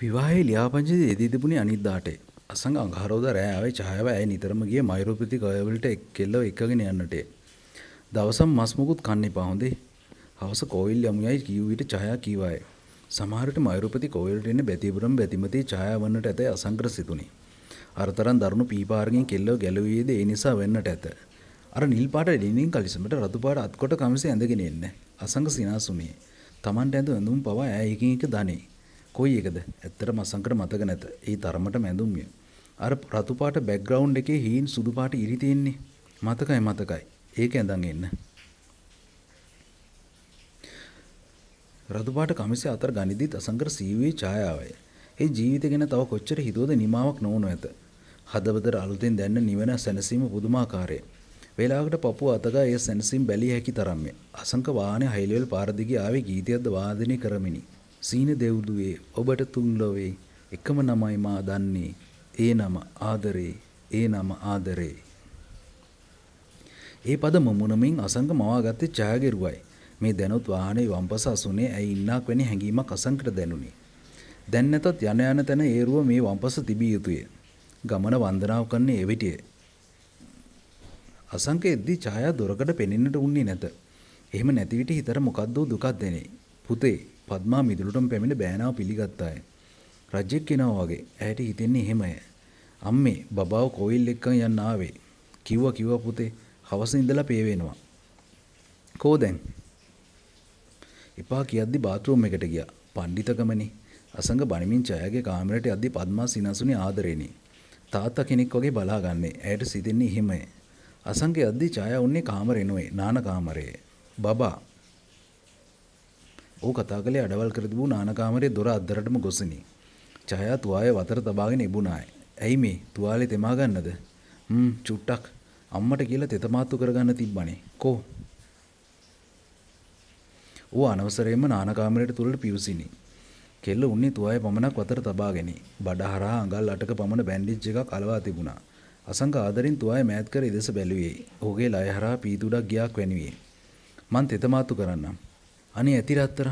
විවාහයේ ලියාපදිංචි යෙදී තිබුණේ අනිද්දාටේ. අසංග අඟහරවද රෑ ආවේ ඡායාව ඇය නිතරම ගියේ මයිරෝපති ගයවලට එක්කෙල්ලව එකගෙන යන්නට. දවසම් මස් මුකුත් කන්න එපා හොඳේ. හවස කෝවිල් යමුයයි කිව් විට ඡායා කීවාය. සමහරට මයිරෝපති කෝවිලට එන්න බැතිපුරම් බැතිමතේ ඡායා වන්නට ඇතැයි අසංග්‍ර සිතුනි. අරතරන් දරුණු පීපාරකින් කෙල්ලව ගැලුවේද ඒ නිසා වෙන්නට ඇත. අර නිල් පාට ඩිනින් කලිසමට රතු පාට අත්කොට කමිසෙ ඇඳගෙන එන්න. අසංග සිනාසුමියේ. Tamanට ඇඳ ඇඳුම් පවා ඈ එකින් එක දනේ. කොයි එකද ඇත්තටම අසංකට මතක නැත. ඒ තරමටම ඇඳුම්ය. අර රතු පාට බෑග්ග්‍රවුන්ඩ් එකේ හීන් සුදු පාට ඉරි තියෙන්නේ. මතකයි මතකයි. ඒක ඇඳන් එන්න. රතු පාට කමිසය අතර ගනිද්දිත් අසංකර සීවේ ඡායාවය. ඒ ජීවිත ගැන තව කොච්චර හිතුවද නිමාවක් නොවනු ඇත. හදවතට අලුතෙන් දැන්න නිවන සැනසීම පුදුමාකාරය. වේලාවකට පපුව අතගා ඒ සැනසීම් බැලිය හැකි තරම්ය. අසංක වාහනේ හයිලෙවල් පාර දිගේ ආවේ ගීතයක්ද වාදනය කරමිනි. සීන දෙව්දුවේ ඔබට තුන් ලොවේ එකම නමයි මා දන්නේ. ඒ නම ආදරේ. ඒ නම ආදරේ. ඒ පද මුමුණමින් අසංග මවාගත්තේ ඡායගිරුවයි. මේ දැනුත් වාහනේ වම්පස අසුනේ ඇයි ඉන්නක් වැනි හැඟීමක් අසංකට දැනුනි. දැන් නැතත් යන යන තැන ඒරුව මේ වම්පස තිබිය යුතුය. ගමන වන්දනාව කරන්නේ එවිටය. අසංකෙද්දී ඡායා දොරකඩ පෙනෙන්නට උන්නේ නැත. එහෙම නැති විට හිතට මොකද්ද දුකක් දැනේ. පුතේ පද්මා මිදුලටම පැමිණ බෑනාව පිළිගත්තාය. රජෙක් කෙනා වගේ ඇයට හිතෙන්නේ එහෙමය. අම්මේ බබාව කොයිල් එක්කන් යන්න ආවේ. කිව්වා කිව්වා පුතේ හවස ඉඳලා පේ වෙනවා. කෝ දැන්? එපා කියද්දි බාත් รู ම් එකට ගියා. පඬිතකමනේ. අසංග බණමින් ඡයාගේ කාමරයට යද්දී පද්මා සිනසුනේ ආදරේනේ. තාත්තා කෙනෙක් වගේ බලාගන්නේ. ඇයට සිතෙන්නේ එහෙමයි. අසංග යද්දී ඡායා උන්නේ කාමරේ නෝයි නාන කාමරයේ. බබා ඔහු කතා කළේ අඩවල් කර තිබූ නානකාමරේ දොර අද්දරටම ගොසිනි. ඡායා තුවාය වතර තබාගෙන ඉබුණාය. ඇයි මේ තුවාලේ තෙමා ගන්නද? හ්ම් චුට්ටක් අම්මට කියලා තෙතමාත්තු කරගන්න තිබ්බනේ. කෝ. ඌ අනවසරයෙන්ම නානකාමරේට තුලට පිවිසිනි. කෙල්ල උන්නේ තුවාය පමණක් වතර තබාගෙන. බඩහරා අඟල් අටක පමණ බැන්ඩේජ් එකක් අලවා තිබුණා. අසංක ආදරෙන් තුවාය මෑත් කර ඉදස බැලුවේ. ඔහුගේ ලය හරහා පීතුඩක් ගියක් වැනිවේ. මං තෙතමාත්තු කරන්නම්. අනේ ඇතිරත්තර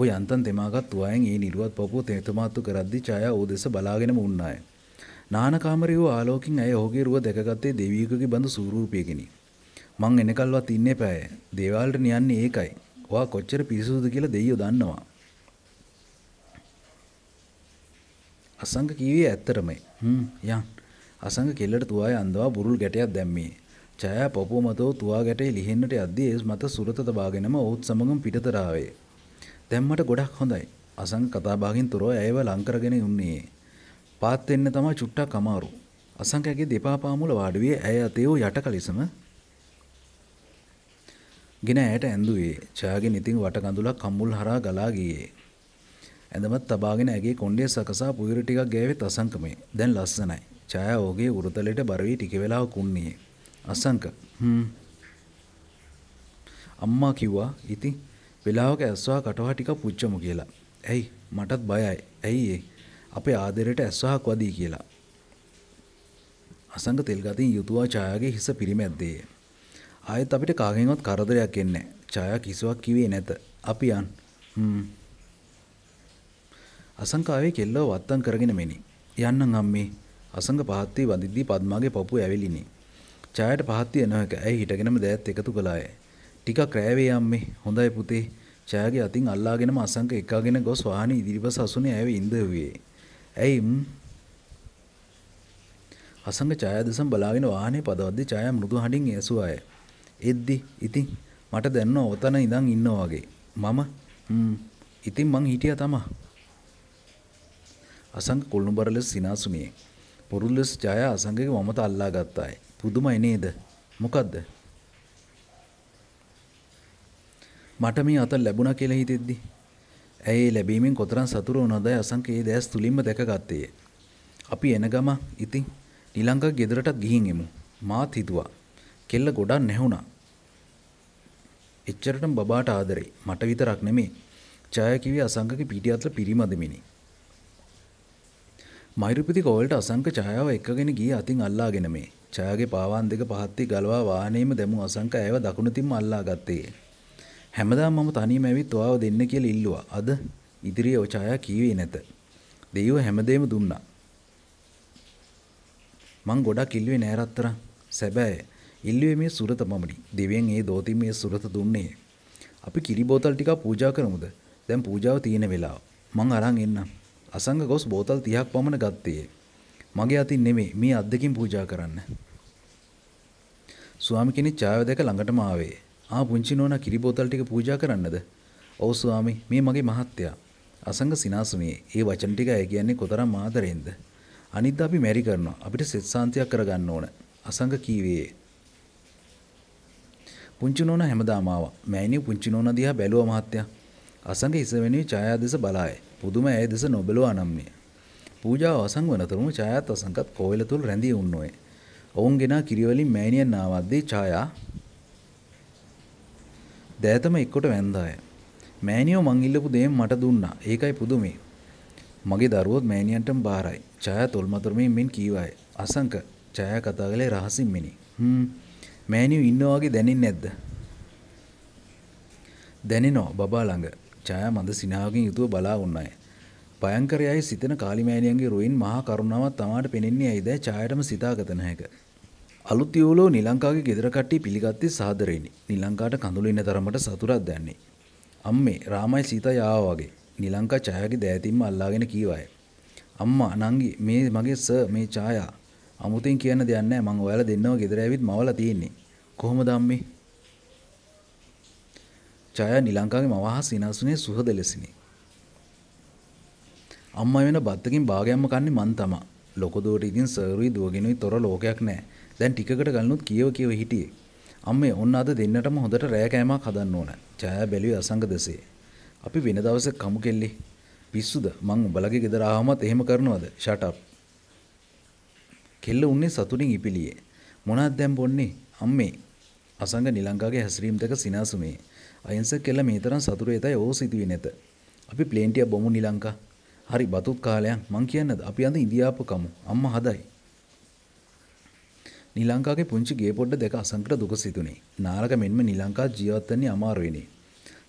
ඔය යන්තන් තෙමාගත් වයන් ඒ නිරුවත් පපුව තේතමාත්තු කරද්දි ඡායා ඕදෙස බලාගෙනම උන්නාය. නානකාමරී වූ ආලෝකින් ඇය ඔහුගේ රුව දැකගත්තේ දෙවියෙකුගේ බඳු සූරූපයකිනි. මං එනකල්වත් ඉන්නේ පෑය. දේවාලට නියන්නේ ඒකයි. ඔයා කොච්චර පිරිසුදුද කියලා දෙයියෝ දන්නවා. අසංග කීවේ ඇත්තරමයි. හ්ම් යන්. අසංග කෙල්ලට තුවාය අඳවා බුරුල් ගැටයක් දැම්මේ. ජයා පොපෝ මතෝ තුවාගැටේ ලිහෙන්නට යද්දී ඒස් මත සුරත තබාගෙනම ඔවුත් සමගම පිටතරාවේ. දැම්මට ගොඩක් හොඳයි. අසං කතාබාගෙන් තොරව ඇයව ලංකරගෙන උන්නේ. පාත් වෙන්න තමයි චුට්ටක් අමාරු. අසංකගේ දෙපා පාමුල වාඩුවේ ඇය අතේ වූ යට කලිසම ගෙන ඇයට ඇඳුවේ. ජයාගේ නිතින් වට කඳුලක් කම්මුල් හරහා ගලා ගියේ. ඇඳමත් තබාගෙන ඇගේ කොණ්ඩේ සකසා පුයුර ටිකක් ගෑවෙත් අසංකමේ. දැන් ලස්සනයි. ජයා ඔහුගේ උරතලෙට බර වී ටික වෙලාවක් උන්නේ. අසංක අම්මා කිව්වා ඉතින් වෙලාවක ඇස්වා කටවා ටිකක් පුච්චමු කියලා. ඇයි මටත් බයයි. ඇයි ඒ? අපේ ආදරයට ඇස්වාහක් වදී කියලා. අසංග තෙල්ගතින් යුතුවා ඡායාගේ හිස පිරිමැද්දේය. ආයෙත් අපිට කාගෙන්වත් කරදරයක් එන්නේ නැහැ. ඡායා කිසිවක් කිව්වේ නැත. අපි යන්. හ්ම්. අසංකාවේ කෙල්ලව වත්තම් කරගෙන මෙනි. යන්නම් අම්මේ. අසංග පහත් වී වදිද්දී පద్මාගේ පපුව ඇවිලිනේ. ඡායට පහත් විය නොහැක. ඇයි හිටගෙනම දෑත් එකතු කළාය. ටිකක් රෑවේ අම්මේ. හොඳයි පුතේ. ඡායාගේ අතින් අල්ලාගෙනම අසංක එකාගෙන ගොස් වාහනේ ඉදිරිපස අසුනේ ඇයව ඉඳුවේ. ඇයි අසංග ඡායා දෙසම බලාගෙන වාහනේ පදවද්දී ඡායා මෘදු හඬින් ඇසුවාය. එද්දි ඉතින් මට දැනන ඔතන ඉඳන් ඉන්නවා වගේ. මම ඉතින් මං හිටියා තමා. අසංග කොළුණු බර ලෙස සිනාසුනේ. පොරුල් ලෙස ඡායා අසංගගේ මමත අල්ලා ගත්තායි. පුදුමයි නේද? මොකද්ද? මට මේ අත ලැබුණා කියලා හිතෙද්දි ඇයි ලැබීමෙන් කොතරම් සතුරු වුණාදයි අසංක ඒ දැස් තුලින්ම දැකගත්තේ. අපි එන ගම ඉතින් නිලංගක් ගෙදරටත් ගිහින් එමු. මාත් හිතුවා. කෙල්ල ගොඩක් නැහුණා. එච්චරටම බබාට ආදරේ. මට විතරක් නෙමේ. ජය කිවි අසංකගේ පිටියත්ල පිරිමදමිනි. මෛරපති කෝල්ට අසංක ඡායාව එක්කගෙන ගිය අතින් අල්ලාගෙන මේ ඡායාගේ පාවන් දෙක පහත්ති ගලවා වාහනේම දැමු අසංක ඇයව දකුණතින්ම අල්ලා ගත්තේ. හැමදාම මම තනියම ඇවිත් ඔයාව දෙන්න කියලා ඉල්ලුවා. අද ඉදිරියේ ඔය ඡායා කීවේ නැත. දෙයියෝ හැමදේම දුන්නා. මං ගොඩක් ඉල්ලුවේ නෑ රත්තරන්. සැබෑ ඉල්ලුවේ මේ සුරත මමනි. දෙවියන් ඒ දෝතින් මේ සුරත දුන්නේ. අපි කිරි බෝතල් ටිකක් පූජා කරමුද? දැන් පූජාව තියෙන වෙලාව. මං අරන් එන්නම්. අසංග ගොස් බෝතල් 30ක් පමණ ගත්තේ. මගේ අතින් නෙමෙයි මේ අද්දකින් පූජා කරන්න. ස්වාමි කෙනෙක් චාය දැක ළඟටම ආවේ. ආ පුංචි නෝනා කිරි බෝතල් ටික පූජා කරන්නද? ඔව් ස්වාමි, මේ මගේ මහත්තයා. අසංග සිනාසුනේ. ඒ වචන ටික අය කියන්නේ කොතරම් ආදරෙන්ද? අනිත් අපි මැරි කරනවා. අපිට සෙත් සාන්තියක් කරගන්න ඕන. අසංග කීවේ. පුංචි නෝනා හැමදාම ආවා. මෑණියෝ පුංචි නෝනා දිහා බැලුවා මහත්තයා. අසඟ ඉසවෙනි ඡායා දෙස බලාය. පුදුම ඇය දෙස නොබලුව අනම්මිය. පූජාව අවසන් වනතුරුම ඡායාත් අසංකත් කෝවිල තුල රැඳී උන්නෝය. ඔවුන් ගෙනා කිරිවලින් මෑණියන් ආවද්දී ඡායා දෑතම එක්කොට වැන්දාය. මෑණියෝ මං ඉල්ලපු දේම මට දුන්නා. ඒකයි පුදුමේ. මගේ දරුවොත් මෑණියන්ටම බාරයි. ඡායා තොල්මතරමින් මින් කීවාය. අසංක ඡායා කතා කළේ රහසින් මිනි. හ්ම්. මෑණියෝ ඉන්නා වගේ දැනෙන්නේ නැද්ද? දැනෙනවා බබා ළඟ. ඡායා මද සිනාවකින් යුතුව බලා උන්නය. භයංකරයයි සිතන කාලිමෑණියන්ගේ රුයින් මහා කරුණාවක් තමාට පෙනෙන්නේ ඇයිදෑ ඡායටම සිතාගත නැහැක. අලුත් යෝලෝ නිලංකාගේ ගෙදර කට්ටිය පිළිගත්තේ සාදරේනි. නිලංකාට කඳුළු ඉන්න තරමට සතුටක් දැන්නේ. අම්මේ රාමයි සීතයි ආවා වගේ. නිලංකා ඡායාගේ දෑතින්ම අල්ලාගෙන කීවාය. අම්මා නංගි මේ මගේ සර් මේ ඡායා අමුතින් කියන්න දෙයක් නැහැ මම ඔයාලා දෙන්නව ගෙදර ඇවිත් මවලා තියෙන්නේ කොහොමද අම්මේ ජයා නිලංකාගේ මව හා සිනාසුනේ සුහද ලෙසිනි. අම්මා වෙන බත්තකින් භාගයක්ම කන්නේ මන් තමා. ලොකු දුවට ඉතින් සර්රුයි දුවගෙනුයි තොර ලෝකයක් නැහැ. දැන් ටිකකට ගලනුත් කියව කියව හිටියේ. අම්මේ ඔන්න අද දෙන්නටම හොඳට රෑ කෑමක් හදන්න ඕන. ජයා බැලුවේ අසංග දෙසේ. අපි වෙන දවසක කමු කෙල්ලි. පිස්සුද මං උඹලගේ ගෙදර ආවමත් එහෙම කරනවද? shut up. කෙල්ල උන්නේ සතුටින් ඉපිලියේ. මොනවද දැන් බොන්නේ? අම්මේ. අසංග නිලංකාගේ හැසිරීම් දෙක සිනාසුමේ. අයින්සක් කෙල්ල මේ තරම් සතුරේ තයි ඕ සිතුවේ නැත. අපි ප්ලේන්ටිය බොමු නිලංකා. හරි බතුත් කාලයක් මං කියන්නද අපි අඳ ඉන්දියාප කමු. අම්මා හදයි. නිලංකාගේ පුංචි ගේ පොඩ දෙක අසංකට දුක සිතුනේ. නාලක මෙන්ම නිලංකා ජීවත් වෙන්නේ අමාරු වෙන්නේ.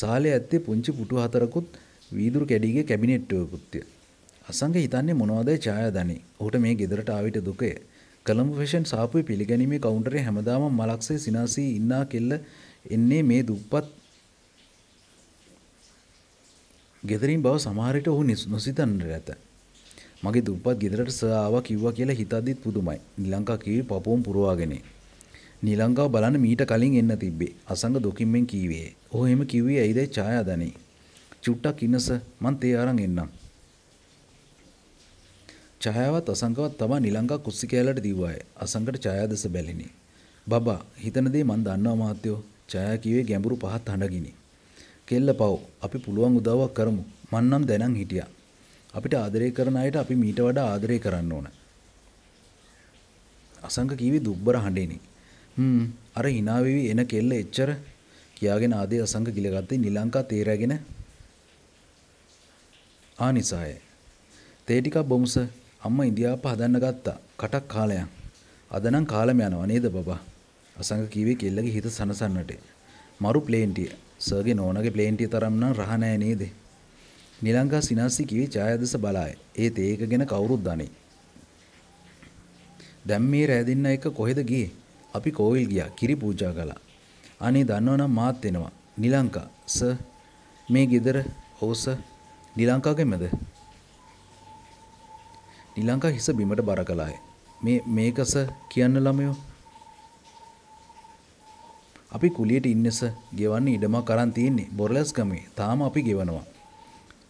සාලේ ඇත්තේ පුංචි පුටු හතරකුත් වීදුරු කැඩීගේ කැබිනට්ටුවකුත්ය. අසංග හිතන්නේ මොනවදයි ඡායා දනි. ඔහුට මේ ගෙදරට ආවිත දුකය. කොළඹ ෆැෂන් සාපුවේ පිළිගැනීමේ කවුන්ටරේ හැමදාම මලක්සේ සිනාසී ඉන්නා කෙල්ල එන්නේ මේ දුප්පත් ගෙදරින් බව සමහරට ඔහු නොසිතන්නට ඇත. මගේ දුප්පත් ගෙදරට සාවා කිව්වා කියලා හිතද්දිත් පුදුමයි. නිලංකා කිවි පපුවම් පුරවාගෙනේ. නිලංකාව බලන්න මීට කලින් එන්න තිබ්බේ. අසංග දුකින්මෙන් කීවේ. ඔහු එහෙම කිව්වේ ඇයිදයි ඡායා දනි. චුට්ටක් ඉන්නස මං තේ අරන් එන්නම්. ඡායාවත් අසංගවත් තමා නිලංකා කුස්සිය කැලලට දීවාය. අසංගට ඡායා දැස බැලිනි. බබා හිතන දේ මං දන්නවා මහත්තයෝ. ඡායා කිව්වේ ගැඹුරු පහත් හඬගිනි. කෙල්ල පව් අපි පුළුවන් උදව්වක් කරමු මන්නම් දැනන් හිටියා. අපිට ආදරය කරන අයට අපි මීට වඩා ආදරය කරන්න ඕන. අසංක කීවේ දුබ්බර හඬෙනි. හ්ම් අර hina වෙවි එන කෙල්ල එච්චර කියාගෙන ආදී අසංක ගිලගත්තේ නිලංකා තේරගෙන ආනිසාය. තේ ටිකක් බොමුස අම්මා ඉන්දියාව හදන්න ගත්තා. කටක් කාලයන්. අද නම් කාලම යනවා නේද බබා? අසංක කීවේ කෙල්ලගේ හිත සනසන්නට. මරු ප්ලේන්ටිය සර්ගේ නෝනගේ ප්ලේන්ටිය තරම් නම් රහ නෑ නේද? නිලංගා සිනාසි කිවි ඡායාදස බලාය. ඒත් ඒක ගැන කවුරුත් දන්නේ. දැන් මේ රෑ දෙන්න එක කොහෙද ගියේ? අපි කෝවිල් ගියා. කිරි පූජා කළා. අනේ දන්නවනම් මාත් එනවා. නිලංකා සර් මේ ගෙදර ඔව් සර් නිලංකාගෙමද? නිලංකා හිස බිමට බර කළාය. මේ මේකස කියන්න ළමයෝ අපි කුලියට ඉන්නස ගෙවන්න ඉඩමක් අරන් තියෙන්නේ බොරලස් ගමේ. තාම අපි ගෙවනවා.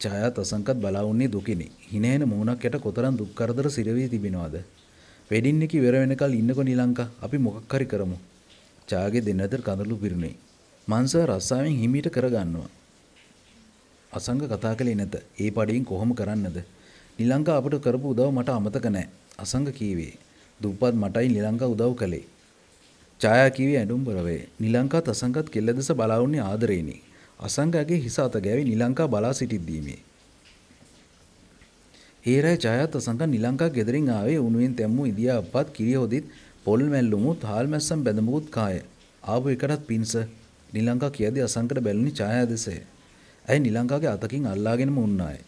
ඡායාත් අසංකත් බලා වුණේ දුකිනි. හිනේන මූණක් යට කොතරම් දුක් කරදර සිරවී තිබෙනවද? වෙඩින් එක ඉවර වෙනකල් ඉන්නකො නිලංකා. අපි මොකක් හරි කරමු. ඡායාගේ දෙන්නතර කඳුළු පිරුණේ. මංස රස්සාවෙන් හිමීට කරගන්නවා. අසංග කතා කළේ නැත. ඒ පඩියෙන් කොහොම කරන්නද? නිලංකා අපට කරපු උදව් මට අමතක නැහැ. අසංග කීවේ. දුප්පත් මටයි නිලංකා උදව් කළේ. ජයා කිවි ඇඩුම්බරවේ නිලංකා තසංකත් කෙල්ල දෙස බලාවන්නේ ආදරේනි. අසංගගේ හිස අත ගැවි නිලංකා බලා සිටිද්දීමේ. ඒරයි ජයත් අසංක නිලංකා ගෙදරින් ආවේ උණුවෙන් තැම්මු ඉදියා අප්පත් කිරිය හොදිත් පොල් මැල්ලුමුත් හාල් මැස්සම් බැඳමුත් කාය. ආපු එකටත් පින්ස නිලංකා කියදී අසංකට බැලුනි ඡායා දෙසේ. ඇයි නිලංකාගේ අතකින් අල්ලාගෙනම උන්නාය.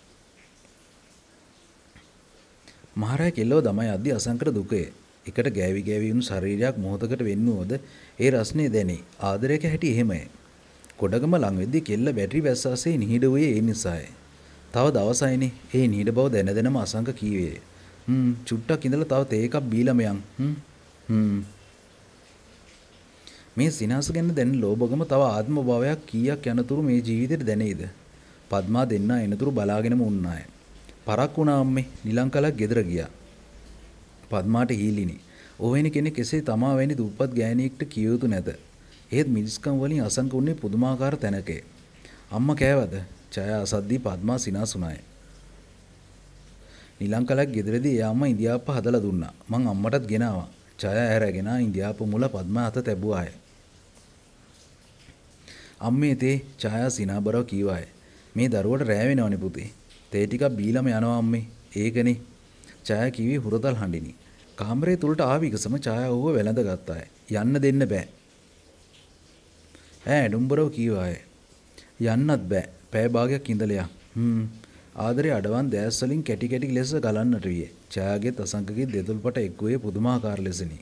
මහරය කෙල්ලව දමයි අද්දි අසංකට දුකේ. එකට ගෑවි ගෑවිුණු ශරීරයක් මොහොතකට වෙන්නුවෝද ඒ රස්නය දැනේ ආදරයක හැටි එහෙමයි. කොඩගම ලංවෙද්දි කෙල්ල බැටරි වැස්සාසේ නිහිඩ වයේ ඒ නිසාය. තව දවසයිනේ ඒ නීඩ බව දැනදෙනම අසංක කීවේ. හ්ම් චුට්ටක් ඉඳලා තව තේ එකක් බීලමයන් හ්ම් හ්ම් මේ සිනාස ගැන දැන් ලෝභගම තව ආත්ම භාවයක් කීයක් යනතුරු මේ ජීවිතයට දැනෙයිද? පద్මා දෙන්නා එනතුරු බලාගෙනම උන්නාය. පරක් වුණා අම්මේ නිලංකලක් ගෙදර ගියා. පද්මාට හීලිනි. ඔවැනි කෙනෙක් කෙසේ තමා වැනි දුප්පත් ගෑණියෙක්ට කිය යුතු නැත. එහෙත් මිනිස්කම් වලින් අසංක වුණේ පුදුමාකාර තැනකේ. අම්මා කෑවද? ජය අසද්දී පද්මා සිනාසුනායි. නිලංකලක් ගෙදරදී ඒ අම්මා ඉන්දියාප්ප හදලා දුන්නා. මං අම්මටත් ගෙනාවා. ජය ඇරගෙන ඉන්දියාප්ප මුල පද්මා අත තැබුවාය. අම්මේ තේ ජය සිනාබරව කීවාය. මේ දරුවට රෑ වෙනවනේ පුතේ. තේ ටිකක් බීලම යනවා අම්මේ. ඒකනේ ජයා කිවි හුරදල් හඬිනි. කාමරේ තුලට ආවිගසම ඡායාව වැළඳ ගත්තාය. යන්න දෙන්න බෑ. ඈ ඩුම්බරෝ කීවාය. යන්නත් බෑ. පෑ භාගයක් ඉඳලයා. හ්ම්. ආදරේ අඩවන් දෑස් වලින් කැටි කැටි ලෙස ගලන්නට විය. ඡායාගේ තසංගගේ දෙතුල්පට එක්කුවේ පුදුමාකාර ලෙසනි.